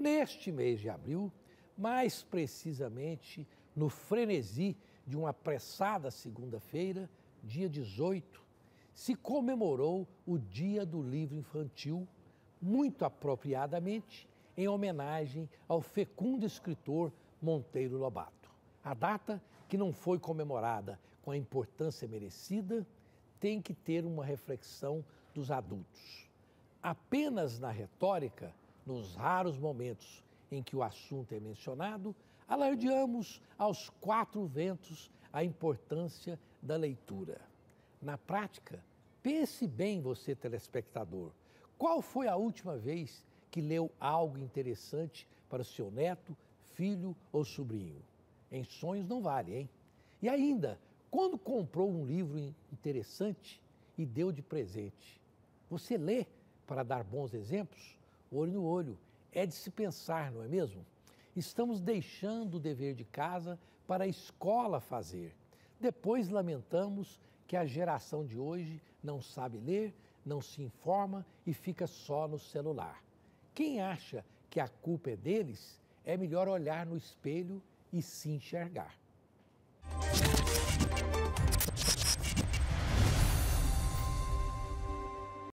neste mês de abril, mais precisamente no frenesi de uma apressada segunda-feira, dia 18, se comemorou o Dia do Livro Infantil, muito apropriadamente em homenagem ao fecundo escritor Monteiro Lobato. A data, que não foi comemorada com a importância merecida, tem que ter uma reflexão dos adultos. Apenas na retórica nos raros momentos em que o assunto é mencionado, alardeamos aos quatro ventos a importância da leitura. Na prática, pense bem, você telespectador, qual foi a última vez que leu algo interessante para o seu neto, filho ou sobrinho? Em sonhos não vale, hein? E ainda, quando comprou um livro interessante e deu de presente, você lê para dar bons exemplos? olho no olho. É de se pensar, não é mesmo? Estamos deixando o dever de casa para a escola fazer. Depois lamentamos que a geração de hoje não sabe ler, não se informa e fica só no celular. Quem acha que a culpa é deles, é melhor olhar no espelho e se enxergar.